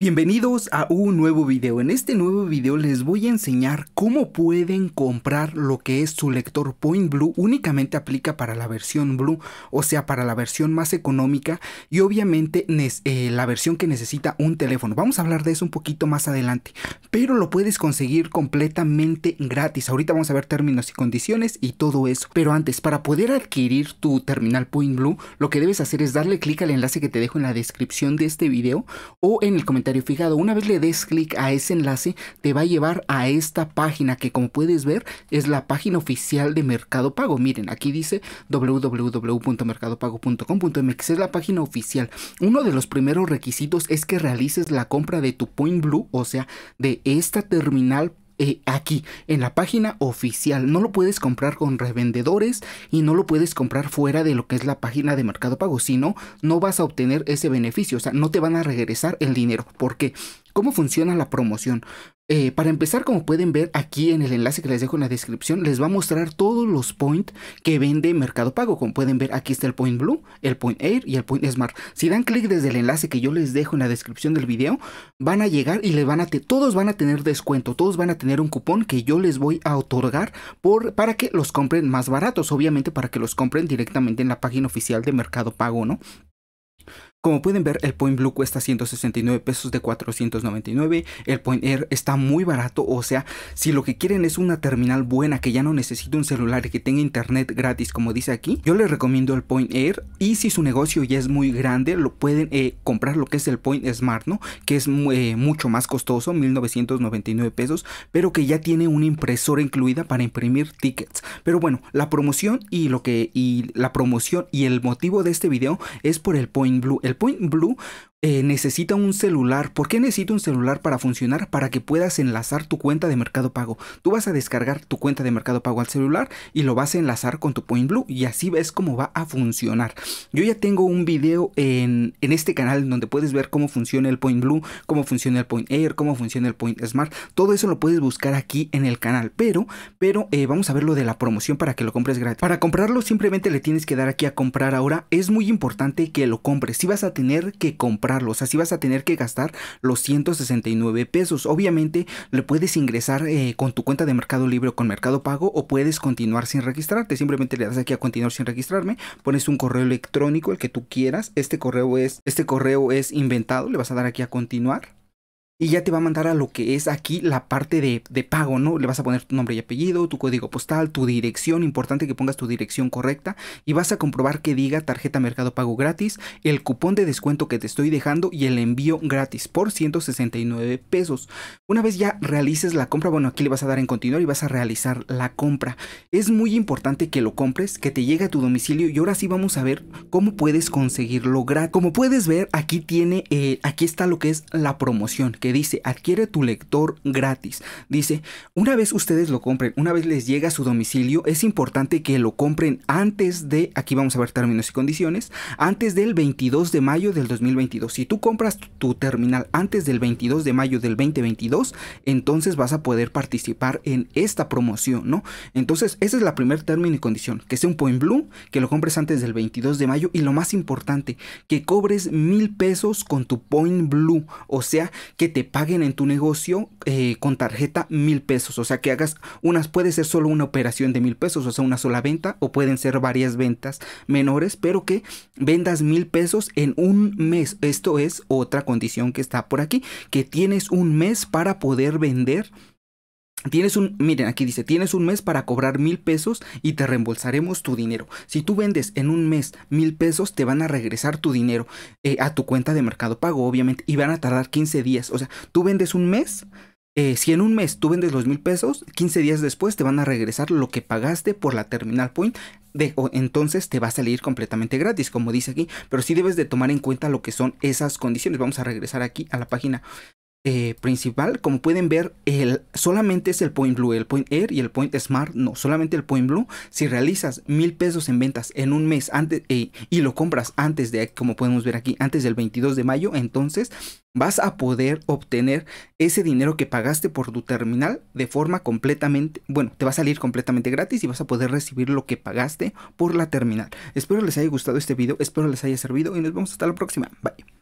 Bienvenidos a un nuevo video. En este nuevo video les voy a enseñar cómo pueden comprar lo que es su lector Point Blue. Únicamente aplica para la versión Blue, o sea, para la versión más económica y obviamente eh, la versión que necesita un teléfono. Vamos a hablar de eso un poquito más adelante, pero lo puedes conseguir completamente gratis. Ahorita vamos a ver términos y condiciones y todo eso. Pero antes, para poder adquirir tu terminal Point Blue, lo que debes hacer es darle clic al enlace que te dejo en la descripción de este video o en el comentario fijado. Una vez le des clic a ese enlace, te va a llevar a esta página que como puedes ver es la página oficial de Mercado Pago. Miren, aquí dice www.mercadopago.com.mx. Es la página oficial. Uno de los primeros requisitos es que realices la compra de tu Point Blue, o sea, de esta terminal eh, aquí, en la página oficial. No lo puedes comprar con revendedores y no lo puedes comprar fuera de lo que es la página de Mercado Pago, sino no vas a obtener ese beneficio, o sea, no te van a regresar el dinero. ¿Por qué? ¿Cómo funciona la promoción? Eh, para empezar, como pueden ver aquí en el enlace que les dejo en la descripción, les va a mostrar todos los points que vende Mercado Pago. Como pueden ver, aquí está el Point Blue, el Point Air y el Point Smart. Si dan clic desde el enlace que yo les dejo en la descripción del video, van a llegar y les van a todos van a tener descuento, todos van a tener un cupón que yo les voy a otorgar para que los compren más baratos, obviamente para que los compren directamente en la página oficial de Mercado Pago, ¿no? Como pueden ver, el Point Blue cuesta 169 pesos de 499. El Point Air está muy barato, o sea, si lo que quieren es una terminal buena que ya no necesite un celular y que tenga internet gratis, como dice aquí, yo les recomiendo el Point Air. Y si su negocio ya es muy grande, lo pueden eh, comprar lo que es el Point Smart, ¿no? Que es eh, mucho más costoso, 1999 pesos, pero que ya tiene una impresora incluida para imprimir tickets. Pero bueno, la promoción y lo que y la promoción y el motivo de este video es por el Point Blue el Point Blue eh, necesita un celular. ¿Por qué necesita un celular para funcionar? Para que puedas enlazar tu cuenta de Mercado Pago. Tú vas a descargar tu cuenta de Mercado Pago al celular y lo vas a enlazar con tu Point Blue y así ves cómo va a funcionar. Yo ya tengo un video en, en este canal donde puedes ver cómo funciona el Point Blue, cómo funciona el Point Air, cómo funciona el Point Smart. Todo eso lo puedes buscar aquí en el canal. Pero, pero eh, vamos a ver lo de la promoción para que lo compres gratis. Para comprarlo simplemente le tienes que dar aquí a comprar ahora. Es muy importante que lo compres. Si vas a tener que comprar así vas a tener que gastar los 169 pesos. Obviamente le puedes ingresar eh, con tu cuenta de Mercado Libre o con Mercado Pago o puedes continuar sin registrarte. Simplemente le das aquí a continuar sin registrarme, pones un correo electrónico, el que tú quieras. Este correo es, este correo es inventado, le vas a dar aquí a continuar y ya te va a mandar a lo que es aquí la parte de, pago, ¿no? Le vas a poner tu nombre y apellido, tu código postal, tu dirección, importante que pongas tu dirección correcta y vas a comprobar que diga tarjeta mercado pago gratis, el cupón de descuento que te estoy dejando y el envío gratis por 169 pesos. Una vez ya realices la compra, bueno, aquí le vas a dar en continuar y vas a realizar la compra. Es muy importante que lo compres, que te llegue a tu domicilio y ahora sí vamos a ver cómo puedes conseguirlo gratis. Como puedes ver, aquí tiene, eh, aquí está lo que es la promoción, que dice, adquiere tu lector gratis. Dice, una vez ustedes lo compren, una vez les llega a su domicilio, es importante que lo compren antes de, aquí vamos a ver términos y condiciones, antes del 22 de mayo del 2022. Si tú compras tu terminal antes del 22 de mayo del 2022, entonces vas a poder participar en esta promoción, ¿no? Entonces, ese es la primer término y condición, que sea un point blue, que lo compres antes del 22 de mayo y lo más importante, que cobres mil pesos con tu point blue, o sea, que te paguen en tu negocio eh, con tarjeta mil pesos. O sea, que hagas unas, puede ser solo una operación de mil pesos, o sea, una sola venta, o pueden ser varias ventas menores, pero que vendas mil pesos en un mes. Esto es otra condición que está por aquí, que tienes un mes para poder vender Tienes un, miren, aquí dice, tienes un mes para cobrar mil pesos y te reembolsaremos tu dinero. Si tú vendes en un mes mil pesos, te van a regresar tu dinero eh, a tu cuenta de mercado pago, obviamente, y van a tardar 15 días. O sea, tú vendes un mes, eh, si en un mes tú vendes los mil pesos, 15 días después te van a regresar lo que pagaste por la terminal point. De, entonces te va a salir completamente gratis, como dice aquí. Pero sí debes de tomar en cuenta lo que son esas condiciones. Vamos a regresar aquí a la página eh, principal, como pueden ver, el, solamente es el Point Blue, el Point Air y el Point Smart, no, solamente el Point Blue. Si realizas mil pesos en ventas en un mes antes eh, y lo compras antes de, como podemos ver aquí, antes del 22 de mayo, entonces vas a poder obtener ese dinero que pagaste por tu terminal de forma completamente, bueno, te va a salir completamente gratis y vas a poder recibir lo que pagaste por la terminal. Espero les haya gustado este video, espero les haya servido y nos vemos hasta la próxima. Bye.